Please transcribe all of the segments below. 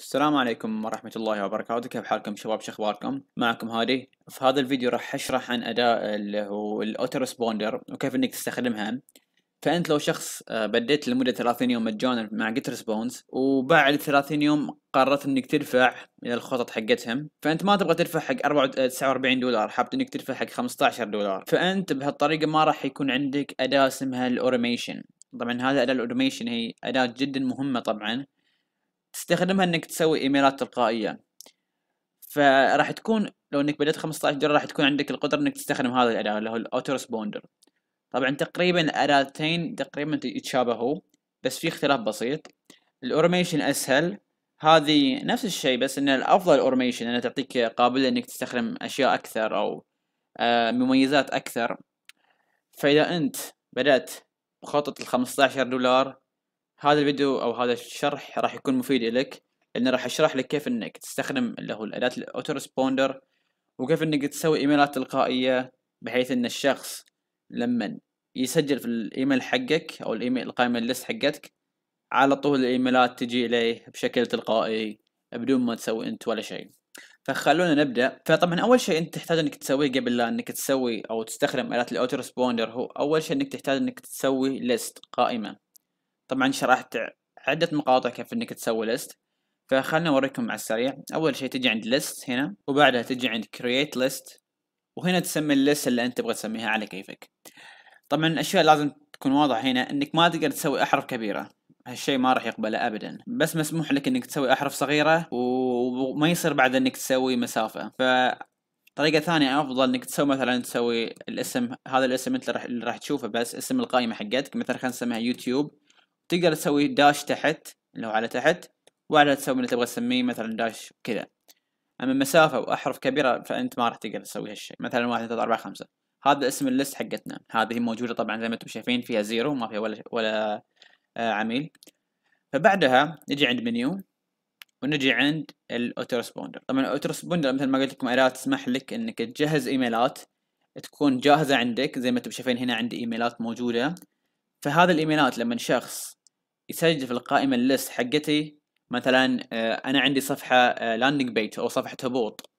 السلام عليكم ورحمة الله وبركاته كيف حالكم شباب شو اخباركم معكم هادي في هذا الفيديو راح اشرح عن اداء اللي هو الاوتو ريسبوندر وكيف انك تستخدمها فانت لو شخص آه، بديت لمدة 30 يوم مجانا مع جيت ريسبونس وبعد 30 يوم قررت انك تدفع الى الخطط حقتهم فانت ما تبغى تدفع حق 49 آه، دولار حابب انك تدفع حق 15 دولار فانت بهالطريقة ما راح يكون عندك اداة اسمها الاوتوميشن طبعا هذا اداة الاوتوميشن هي اداة جدا مهمة طبعا تستخدمها انك تسوي ايميلات تلقائيا فراح تكون لو انك بدأت 15 دولار راح تكون عندك القدرة انك تستخدم هذا الاداة اللي هو الاوتو ريسبوندر طبعا تقريبا الاداتين تقريبا يتشابهوا بس في اختلاف بسيط الاوتوميشن اسهل هذه نفس الشيء بس ان الافضل اوتوميشن انها تعطيك قابلة انك تستخدم اشياء اكثر او آه، مميزات اكثر فاذا انت بدأت بخطة ال 15 دولار هذا الفيديو او هذا الشرح راح يكون مفيد لك لان راح اشرح لك كيف انك تستخدم اللي هو الاداه الاوتو ريسبوندر وكيف انك تسوي ايميلات تلقائيه بحيث ان الشخص لما يسجل في الايميل حقك او الايميل القائمه الليست حقتك على طول الايميلات تجي اليه بشكل تلقائي بدون ما تسوي انت ولا شيء فخلونا نبدا فطبعا اول شيء انت تحتاج انك تسويه قبل لا انك تسوي او تستخدم الات الاوتو ريسبوندر هو اول شيء انك تحتاج انك تسوي ليست قائمه طبعا شرحت عدة مقاطع كيف انك تسوي ليست فخلنا اوريكم على السريع اول شيء تجي عند ليست هنا وبعدها تجي عند create list وهنا تسمي الليست اللي انت تبغى تسميها على كيفك طبعا الاشياء لازم تكون واضحة هنا انك ما تقدر تسوي احرف كبيرة هالشيء ما راح يقبله ابدا بس مسموح لك انك تسوي احرف صغيرة وما يصير بعد انك تسوي مسافة ف طريقة ثانية أفضل إنك تسوي مثلا تسوي الاسم هذا الاسم أنت اللي راح تشوفه بس اسم القائمة حقتك مثلا خلينا نسميها يوتيوب تقدر تسوي داش تحت اللي هو على تحت وعلى تسوي اللي تبغى تسميه مثلا داش كذا اما مسافة واحرف كبيرة فانت ما راح تقدر تسوي هالشيء مثلا واحد ثلاثة أربعة خمسة هذا اسم الليست حقتنا هذه موجودة طبعا زي ما انتم شايفين فيها زيرو ما فيها ولا ولا آه، عميل فبعدها نجي عند منيو ونجي عند الاوتو ريسبوندر طبعا الاوتو ريسبوندر مثل ما قلت لكم اداه تسمح لك انك تجهز ايميلات تكون جاهزه عندك زي ما انتم شايفين هنا عندي ايميلات موجوده فهذا الايميلات لما شخص يسجل في القائمه الليست حقتي مثلا آه، انا عندي صفحه لاندنج آه، بيت او صفحه هبوط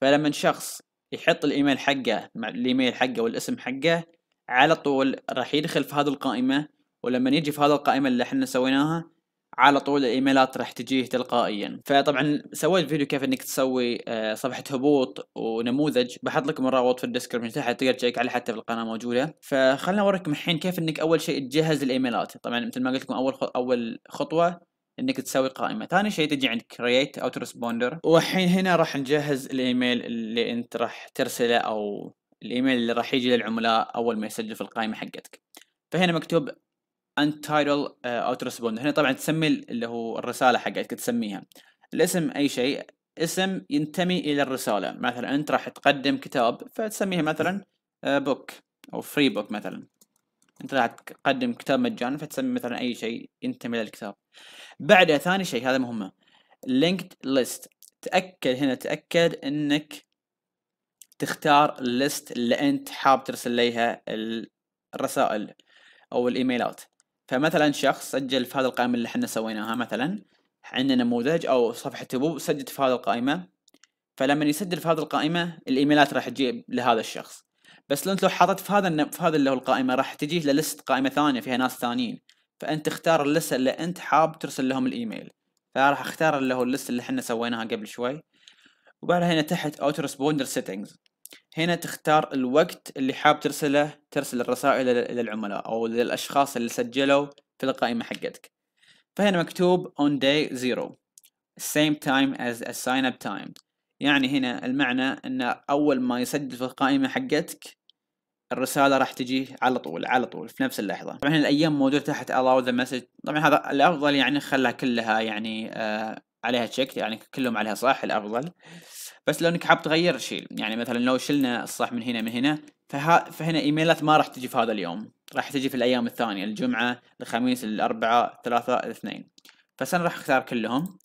فلما شخص يحط الايميل حقه مع الايميل حقه والاسم حقه على طول راح يدخل في هذه القائمه ولما يجي في هذه القائمه اللي احنا سويناها على طول الايميلات راح تجيه تلقائيا فطبعا سويت فيديو كيف انك تسوي آه، صفحه هبوط ونموذج بحط لكم الرابط في الديسكربشن تحت تقدر تشيك عليه حتى في القناه موجوده فخلنا اوريكم الحين كيف انك اول شيء تجهز الايميلات طبعا مثل ما قلت لكم اول اول خطوه انك تسوي قائمه ثاني شيء تجي عند كرييت اوت ريسبوندر والحين هنا راح نجهز الايميل اللي انت راح ترسله او الايميل اللي راح يجي للعملاء اول ما يسجل في القائمه حقتك فهنا مكتوب untitled اوتو uh, ريسبوند هنا طبعا تسمي اللي هو الرساله حقتك تسميها الاسم اي شيء اسم ينتمي الى الرساله مثلا انت راح تقدم كتاب فتسميها مثلا بوك uh, او فري بوك مثلا انت راح تقدم كتاب مجانا فتسمي مثلا اي شيء ينتمي للكتاب بعدها ثاني شيء هذا مهمه linked list تاكد هنا تاكد انك تختار الليست اللي انت حاب ترسل ليها الرسائل او الايميلات فمثلا شخص سجل في هذه القائمة اللي احنا سويناها مثلا عندنا نموذج او صفحة تبو سجلت في هذه القائمة فلما يسجل في هذه القائمة الايميلات راح تجي لهذا الشخص بس لو انت لو حطيت في هذا في هذا اللي هو القائمة راح تجي للست قائمة ثانية فيها ناس ثانيين فانت اختار اللسة اللي انت حاب ترسل لهم الايميل فراح اختار اللي هو اللسة اللي احنا سويناها قبل شوي وبعدها هنا تحت اوتو ريسبوندر سيتنجز هنا تختار الوقت اللي حاب ترسله ترسل الرسائل إلى العملاء أو للأشخاص اللي سجلوا في القائمة حقتك فهنا مكتوب on day zero same time as a sign up time يعني هنا المعنى أن أول ما يسجل في القائمة حقتك الرسالة راح تجي على طول على طول في نفس اللحظة طبعا هنا الأيام موجودة تحت allow the message طبعا هذا الأفضل يعني خلها كلها يعني آه عليها تشيك يعني كلهم عليها صح الأفضل بس لو انك حاب تغير شيء يعني مثلا لو شلنا الصح من هنا من هنا فها فهنا ايميلات ما راح تجي في هذا اليوم راح تجي في الايام الثانيه الجمعه الخميس الاربعاء الثلاثاء الاثنين بس انا راح اختار كلهم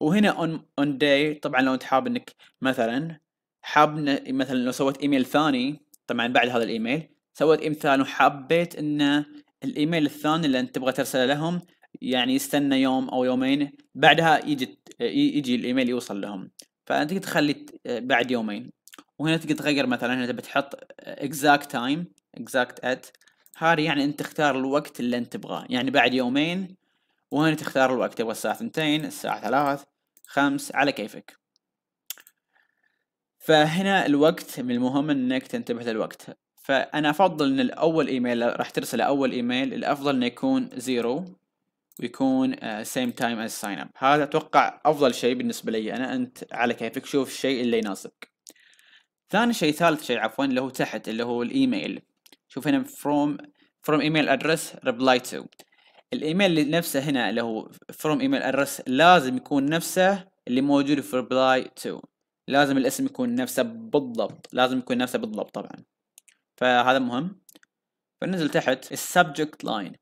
وهنا اون اون داي طبعا لو انت حاب انك مثلا حاب مثلا لو سويت ايميل ثاني طبعا بعد هذا الايميل سويت ايميل ثاني وحبيت ان الايميل الثاني اللي انت تبغى ترسله لهم يعني يستنى يوم او يومين بعدها يجي يجي الايميل يوصل لهم فانت تقدر تخلي آه، بعد يومين وهنا تقدر تغير مثلا هنا تبي تحط اكزاكت تايم اكزاكت ات هذا يعني انت تختار الوقت اللي انت تبغاه يعني بعد يومين وهنا تختار الوقت تبغى الساعة 2 الساعة ثلاث خمس على كيفك فهنا الوقت من المهم انك تنتبه للوقت فانا افضل ان الاول ايميل راح ترسله اول ايميل الافضل انه يكون زيرو ويكون سيم تايم از ساين اب هذا اتوقع افضل شيء بالنسبه لي انا انت على كيفك شوف الشيء اللي يناسبك ثاني شيء ثالث شيء عفوا اللي هو تحت اللي هو الايميل شوف هنا from فروم email address reply to الايميل نفسه هنا اللي هو from email address لازم يكون نفسه اللي موجود في reply to لازم الاسم يكون نفسه بالضبط لازم يكون نفسه بالضبط طبعا فهذا مهم فننزل تحت السبجكت لاين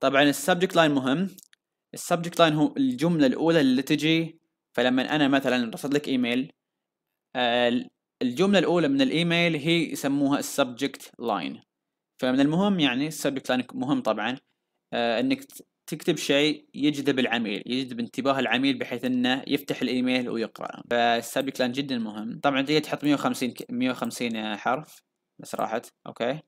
طبعا السبجكت لاين مهم السبجكت لاين هو الجمله الاولى اللي تجي فلما انا مثلا رصد لك ايميل آه، الجمله الاولى من الايميل هي يسموها السبجكت لاين فمن المهم يعني السبجكت لاين مهم طبعا آه، انك تكتب شيء يجذب العميل يجذب انتباه العميل بحيث انه يفتح الايميل ويقرا فالسبجكت لاين جدا مهم طبعا تقدر تحط 150 150 حرف بس راحت اوكي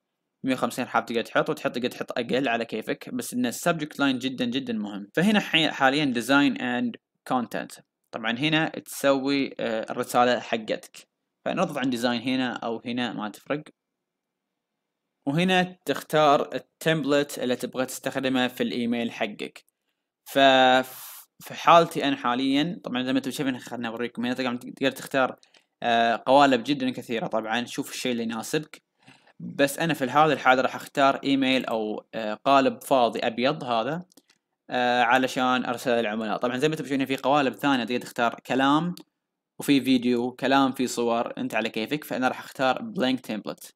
150 حاب تقدر تحط وتحط تقدر تحط اقل على كيفك بس ان السبجكت لاين جدا جدا مهم فهنا حاليا ديزاين اند كونتنت طبعا هنا تسوي آه، الرساله حقتك فنضغط عن ديزاين هنا او هنا ما تفرق وهنا تختار التمبلت اللي تبغى تستخدمه في الايميل حقك ف في حالتي انا حاليا طبعا زي ما انتم شايفين خلنا اوريكم هنا تقدر تختار آه، قوالب جدا كثيره طبعا شوف الشيء اللي يناسبك بس انا في هذا الحاله راح اختار ايميل او آه، قالب فاضي ابيض هذا آه، علشان ارسل للعملاء طبعا زي ما انتم شايفين في قوالب ثانيه تقدر تختار كلام وفي فيديو كلام في صور انت على كيفك فانا راح اختار بلانك آه، تمبلت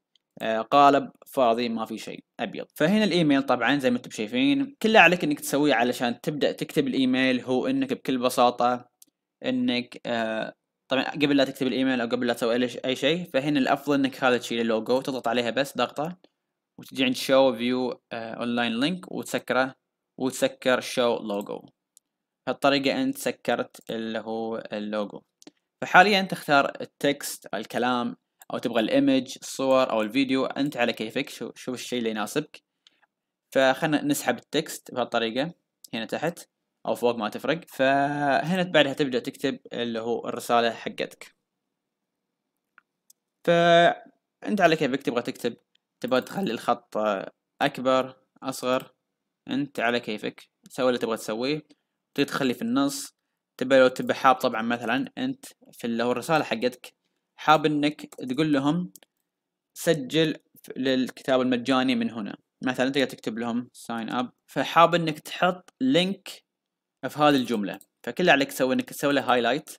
قالب فاضي ما في شيء ابيض فهنا الايميل طبعا زي ما انتم شايفين كل عليك انك تسويه علشان تبدا تكتب الايميل هو انك بكل بساطه انك طبعا قبل لا تكتب الايميل او قبل لا تسوي اي شيء فهنا الافضل انك هذا تشيل اللوجو تضغط عليها بس ضغطه وتجي عند شو فيو اونلاين لينك وتسكره وتسكر شو لوجو بهالطريقة انت سكرت اللي هو اللوجو فحاليا تختار التكست أو الكلام او تبغى الايمج الصور او الفيديو انت على كيفك شوف الشيء اللي يناسبك فخلنا نسحب التكست بهالطريقة هنا تحت او فوق ما تفرق فهنا بعدها تبدا تكتب اللي هو الرساله حقتك فانت على كيفك تبغى تكتب تبغى تخلي الخط اكبر اصغر انت على كيفك سوي اللي تبغى تسويه تبغى تخلي في النص تبى لو تبى حاب طبعا مثلا انت في اللي هو الرساله حقتك حاب انك تقول لهم سجل للكتاب المجاني من هنا مثلا تقدر تكتب لهم ساين اب فحاب انك تحط لينك في هذه الجملة فكل عليك تسوي انك تسوي له هايلايت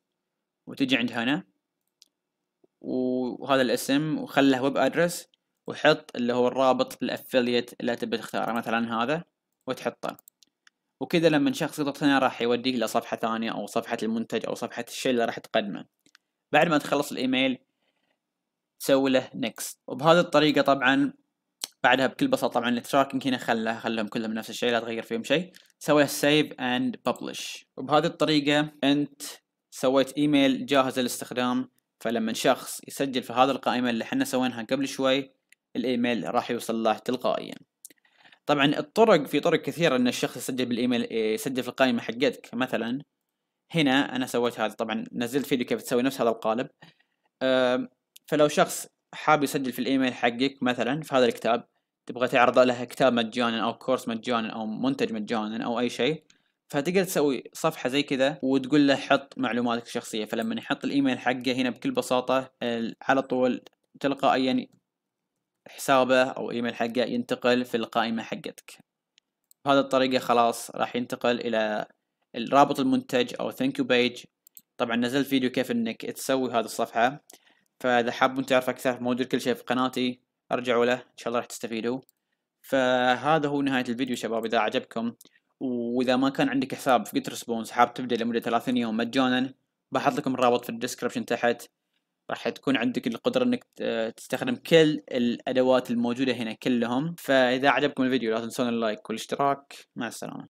وتجي عند هنا وهذا الاسم وخله ويب ادرس وحط اللي هو الرابط الافليت اللي تبي تختاره مثلا هذا وتحطه وكذا لما شخص يضغط هنا راح يوديك لصفحة ثانية او صفحة المنتج او صفحة الشيء اللي راح تقدمه بعد ما تخلص الايميل تسوي له نكست وبهذه الطريقة طبعا بعدها بكل بساطه طبعا التراكنج هنا خلى خلهم كلهم نفس الشيء لا تغير فيهم شيء سوي سيف اند ببلش وبهذه الطريقه انت سويت ايميل جاهز للاستخدام فلما شخص يسجل في هذه القائمه اللي احنا سويناها قبل شوي الايميل راح يوصل له تلقائيا طبعا الطرق في طرق كثيره ان الشخص يسجل بالايميل يسجل في القائمه حقتك مثلا هنا انا سويت هذا طبعا نزلت فيديو كيف تسوي نفس هذا القالب فلو شخص حاب يسجل في الايميل حقك مثلا في هذا الكتاب تبغى تعرض لها كتاب مجانا او كورس مجانا او منتج مجانا او اي شيء فتقدر تسوي صفحة زي كذا وتقول له حط معلوماتك الشخصية فلما يحط الايميل حقه هنا بكل بساطة على طول تلقائيا حسابه او ايميل حقه ينتقل في القائمة حقتك بهذه الطريقة خلاص راح ينتقل الى رابط المنتج او ثانك يو بيج طبعا نزلت فيديو كيف انك تسوي هذه الصفحة فاذا حابب تعرف اكثر موجود كل شيء في قناتي ارجعوا له ان شاء الله راح تستفيدوا فهذا هو نهاية الفيديو شباب اذا عجبكم واذا ما كان عندك حساب في جيت ريسبونس حاب تبدأ لمدة 30 يوم مجانا بحط لكم الرابط في الديسكربشن تحت راح تكون عندك القدرة انك آه، تستخدم كل الادوات الموجودة هنا كلهم فاذا عجبكم الفيديو لا تنسون اللايك والاشتراك مع السلامة